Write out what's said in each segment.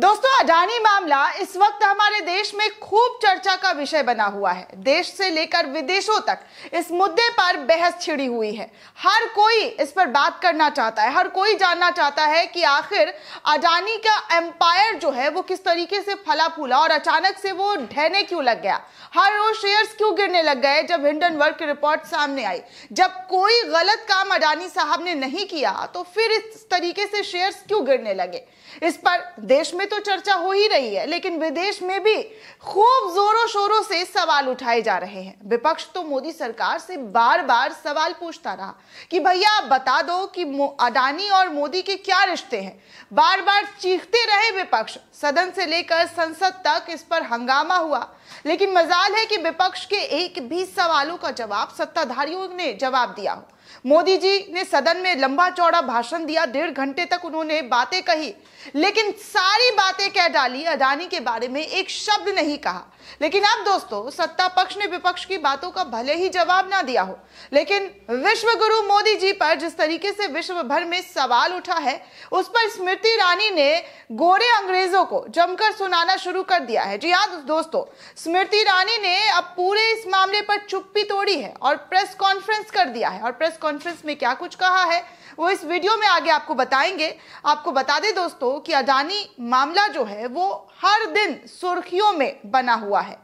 दोस्तों अडानी मामला इस वक्त हमारे देश में खूब चर्चा का विषय बना हुआ है देश से लेकर विदेशों तक इस मुद्दे पर बहस छिड़ी हुई है हर कोई इस पर बात करना चाहता है हर कोई जानना चाहता है कि आखिर अडानी का एम्पायर जो है वो किस तरीके से फला फूला और अचानक से वो ढहने क्यों लग गया हर रोज शेयर्स क्यों गिरने लग गए जब हिंडन वर्क की रिपोर्ट सामने आई जब कोई गलत काम अडानी साहब ने नहीं किया तो फिर इस तरीके से शेयर्स क्यों गिरने लगे इस पर देश में में तो चर्चा हो ही रही है लेकिन विदेश में भी खूब जोरों शोरों से सवाल उठाए जा रहे हैं विपक्ष तो मोदी सरकार से बार बार सवाल पूछता रहा कि भैया आप बता दो कि अडानी और मोदी के क्या रिश्ते हैं बार बार चीखते रहे विपक्ष सदन से लेकर संसद तक इस पर हंगामा हुआ लेकिन मजाल है कि विपक्ष के एक भी सवालों का जवाब सत्ताधारियों ने जवाब दिया हो मोदी जी ने सदन में लंबा चौड़ा भाषण दिया डेढ़ घंटे तक उन्होंने बातें कही लेकिन सारी बातें कह डाली अडानी के बारे में एक शब्द नहीं कहा लेकिन अब दोस्तों सत्ता पक्ष ने विपक्ष की बातों का भले ही जवाब ना दिया हो लेकिन विश्व गुरु मोदी जी पर जिस तरीके से विश्व भर में सवाल उठा है उस पर स्मृति ईरानी ने गोरे अंग्रेजों को जमकर सुनाना शुरू कर दिया है जी हाँ दोस्तों स्मृति ईरानी ने अब पूरे इस मामले पर चुप्पी तोड़ी है और प्रेस कॉन्फ्रेंस कर दिया है और प्रेस कॉन्फ्रेंस में क्या कुछ कहा है वो इस वीडियो में आगे आपको बताएंगे आपको बता दें दोस्तों कि अडानी मामला जो है वो हर दिन सुर्खियों में बना हुआ है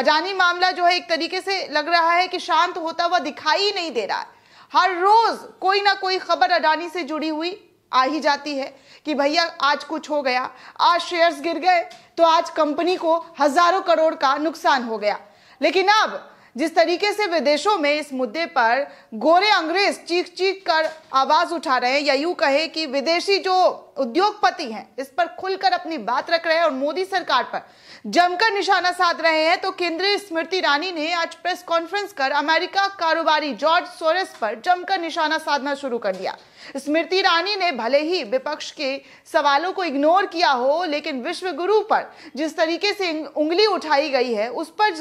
अडानी मामला जो है एक तरीके से लग रहा है कि शांत होता हुआ दिखाई ही नहीं दे रहा है हर रोज कोई ना कोई खबर अडानी से जुड़ी हुई आ ही जाती है कि भैया आज कुछ हो गया आज शेयर्स गिर गए तो आज कंपनी को हजारों करोड़ का नुकसान हो गया लेकिन अब जिस तरीके से विदेशों में इस मुद्दे पर गोरे अंग्रेज चीख चीख कर आवाज उठा रहे हैं या यूं कहे कि विदेशी जो उद्योगपति हैं इस पर खुलकर अपनी बात रख रहे हैं और मोदी सरकार पर जमकर निशाना साध रहे हैं तो केंद्रीय स्मृति ईरानी ने आज प्रेस कॉन्फ्रेंस कर अमेरिका कारोबारी जॉर्ज सोरेस पर जमकर निशाना साधना शुरू कर दिया स्मृति ईरानी ने भले ही विपक्ष के सवालों को इग्नोर किया हो लेकिन विश्व गुरु पर जिस तरीके से उंगली उठाई गई है उस पर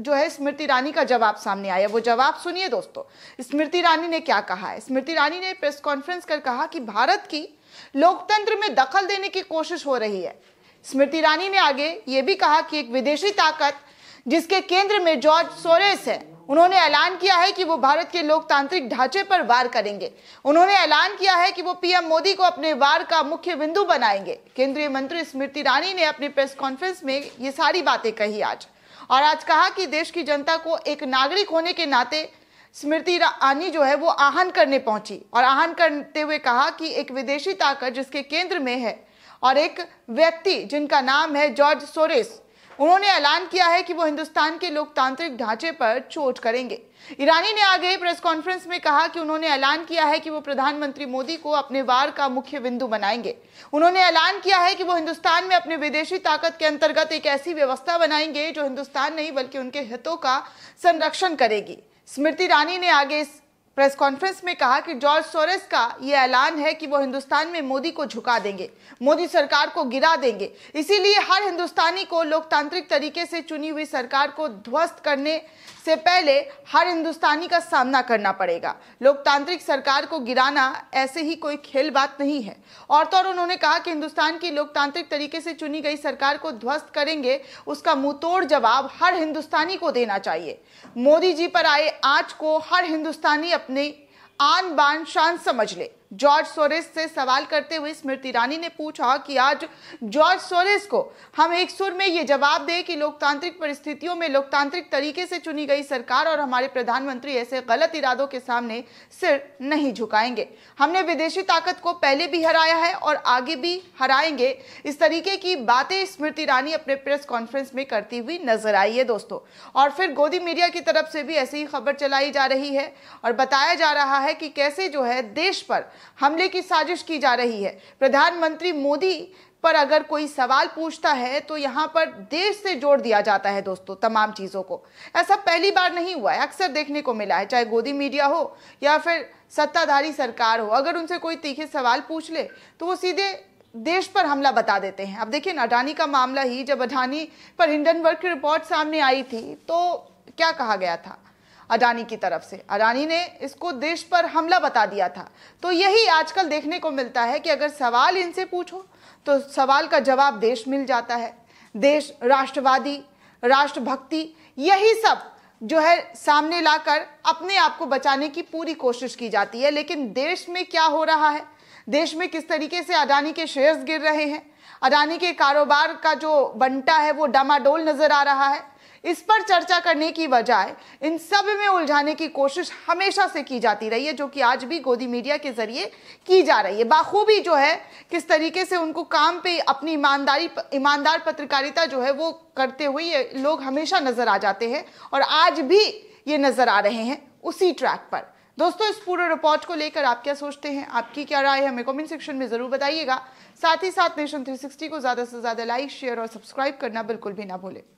जो है स्मृति ईरानी का जवाब सामने आया वो जवाब सुनिए दोस्तों स्मृति ईरानी ने क्या कहा है स्मृति ईरानी ने प्रेस कॉन्फ्रेंस कर कहा कि भारत की लोकतंत्र में दखल देने की कोशिश हो रही है स्मृति ईरानी ने आगे ये भी कहा कि एक विदेशी ताकत जिसके केंद्र में जॉर्ज सोरेस है उन्होंने ऐलान किया है कि वो भारत के लोकतांत्रिक ढांचे पर वार करेंगे उन्होंने ऐलान किया है कि वो पीएम मोदी को अपने वार का मुख्य बिंदु बनाएंगे केंद्रीय मंत्री स्मृति ईरानी ने अपनी प्रेस कॉन्फ्रेंस में ये सारी बातें कही आज और आज कहा कि देश की जनता को एक नागरिक होने के नाते स्मृति ईरानी जो है वो आहन करने पहुंची और आहन करते हुए कहा कि एक विदेशी ताकत जिसके केंद्र में है और एक व्यक्ति जिनका नाम है जॉर्ज सोरेस उन्होंने ऐलान किया है कि वो हिंदुस्तान के लोकतांत्रिक ढांचे पर चोट करेंगे ईरानी ने आगे प्रेस कॉन्फ्रेंस में कहा कि उन्होंने ऐलान किया है कि वो प्रधानमंत्री मोदी को अपने वार का मुख्य बिंदु बनाएंगे उन्होंने ऐलान किया है कि वो हिंदुस्तान में अपने विदेशी ताकत के अंतर्गत एक ऐसी व्यवस्था बनाएंगे जो हिंदुस्तान नहीं बल्कि उनके हितों का संरक्षण करेगी स्मृति ईरानी ने आगे इस प्रेस कॉन्फ्रेंस में कहा कि जॉर्ज सोरेस का ये ऐलान है कि वो हिंदुस्तान में मोदी को झुका देंगे मोदी सरकार को गिरा देंगे इसीलिए हर हिंदुस्तानी को लोकतांत्रिक तरीके से चुनी हुई सरकार को ध्वस्त करने से पहले हर हिंदुस्तानी का सामना करना पड़ेगा लोकतांत्रिक सरकार को गिराना ऐसे ही कोई खेल बात नहीं है और तो और उन्होंने कहा कि हिंदुस्तान की लोकतांत्रिक तरीके से चुनी गई सरकार को ध्वस्त करेंगे उसका मुंहतोड़ जवाब हर हिंदुस्तानी को देना चाहिए मोदी जी पर आए आज को हर हिंदुस्तानी अपने आन बान शान समझ ले जॉर्ज सोरेस से सवाल करते हुए स्मृति ईरानी ने पूछा कि आज जॉर्ज सोरेस को हम एक सुर में ये जवाब दें कि लोकतांत्रिक परिस्थितियों में लोकतांत्रिक तरीके से चुनी गई सरकार और हमारे प्रधानमंत्री ऐसे गलत इरादों के सामने सिर नहीं झुकाएंगे हमने विदेशी ताकत को पहले भी हराया है और आगे भी हराएंगे इस तरीके की बातें स्मृति ईरानी अपने प्रेस कॉन्फ्रेंस में करती हुई नजर आई है दोस्तों और फिर गोदी मीडिया की तरफ से भी ऐसी ही खबर चलाई जा रही है और बताया जा रहा है कि कैसे जो है देश पर हमले की साजिश की जा रही है प्रधानमंत्री मोदी पर अगर कोई सवाल पूछता है तो यहाँ पर देश से जोड़ दिया जाता है दोस्तों तमाम चीज़ों को ऐसा पहली बार नहीं हुआ है अक्सर देखने को मिला है चाहे गोदी मीडिया हो या फिर सत्ताधारी सरकार हो अगर उनसे कोई तीखे सवाल पूछ ले तो वो सीधे देश पर हमला बता देते हैं अब देखिए अडानी का मामला ही जब अडानी पर हिंडनबर्ग की रिपोर्ट सामने आई थी तो क्या कहा गया था अडानी की तरफ से अडानी ने इसको देश पर हमला बता दिया था तो यही आजकल देखने को मिलता है कि अगर सवाल इनसे पूछो तो सवाल का जवाब देश मिल जाता है देश राष्ट्रवादी राष्ट्रभक्ति यही सब जो है सामने लाकर अपने आप को बचाने की पूरी कोशिश की जाती है लेकिन देश में क्या हो रहा है देश में किस तरीके से अडानी के शेयर्स गिर रहे हैं अडानी के कारोबार का जो बंटा है वो डामाडोल नजर आ रहा है इस पर चर्चा करने की बजाय इन सब में उलझाने की कोशिश हमेशा से की जाती रही है जो कि आज भी गोदी मीडिया के जरिए की जा रही है बाखूबी जो है किस तरीके से उनको काम पे अपनी ईमानदारी ईमानदार पत्रकारिता जो है वो करते हुए लोग हमेशा नजर आ जाते हैं और आज भी ये नजर आ रहे हैं उसी ट्रैक पर दोस्तों इस पूरे रिपोर्ट को लेकर आप क्या सोचते हैं आपकी क्या राय है हमें कमेंट सेक्शन में ज़रूर बताइएगा साथ ही साथ नेशन 360 को ज़्यादा से ज़्यादा लाइक शेयर और सब्सक्राइब करना बिल्कुल भी ना भूलें